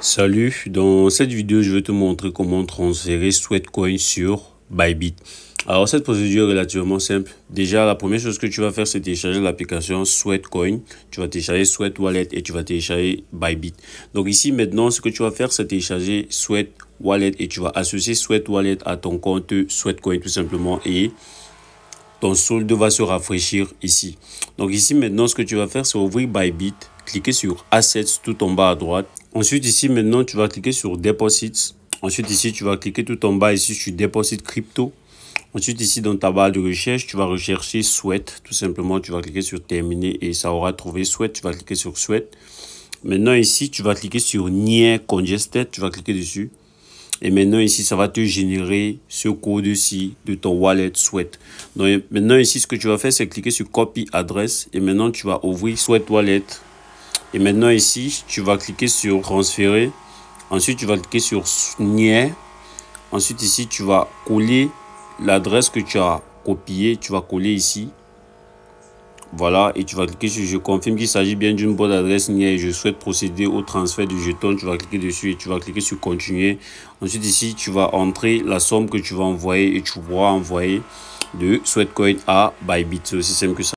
Salut, dans cette vidéo je vais te montrer comment transférer Sweatcoin sur Bybit. Alors cette procédure est relativement simple. Déjà la première chose que tu vas faire c'est télécharger l'application Sweatcoin. Tu vas télécharger Sweat Wallet et tu vas télécharger Bybit. Donc ici maintenant ce que tu vas faire c'est télécharger Sweat Wallet et tu vas associer Sweat Wallet à ton compte Sweatcoin tout simplement et ton solde va se rafraîchir ici. Donc ici maintenant ce que tu vas faire c'est ouvrir Bybit cliquer sur Assets tout en bas à droite. Ensuite, ici, maintenant, tu vas cliquer sur Deposits. Ensuite, ici, tu vas cliquer tout en bas, ici, sur Deposit Crypto. Ensuite, ici, dans ta barre de recherche, tu vas rechercher Sweat. Tout simplement, tu vas cliquer sur Terminer et ça aura trouvé Sweat. Tu vas cliquer sur Sweat. Maintenant, ici, tu vas cliquer sur Near Congested. Tu vas cliquer dessus. Et maintenant, ici, ça va te générer ce code-ci de ton wallet Sweat. Donc, maintenant, ici, ce que tu vas faire, c'est cliquer sur Copy Adresse. Et maintenant, tu vas ouvrir Sweat Wallet. Et maintenant ici, tu vas cliquer sur transférer. Ensuite, tu vas cliquer sur nier. Ensuite ici, tu vas coller l'adresse que tu as copiée. Tu vas coller ici. Voilà, et tu vas cliquer sur « Je confirme qu'il s'agit bien d'une bonne adresse NIA et je souhaite procéder au transfert du jeton. » Tu vas cliquer dessus et tu vas cliquer sur « Continuer ». Ensuite, ici, tu vas entrer la somme que tu vas envoyer et tu pourras envoyer de Sweatcoin à Bybit. C'est aussi simple que ça.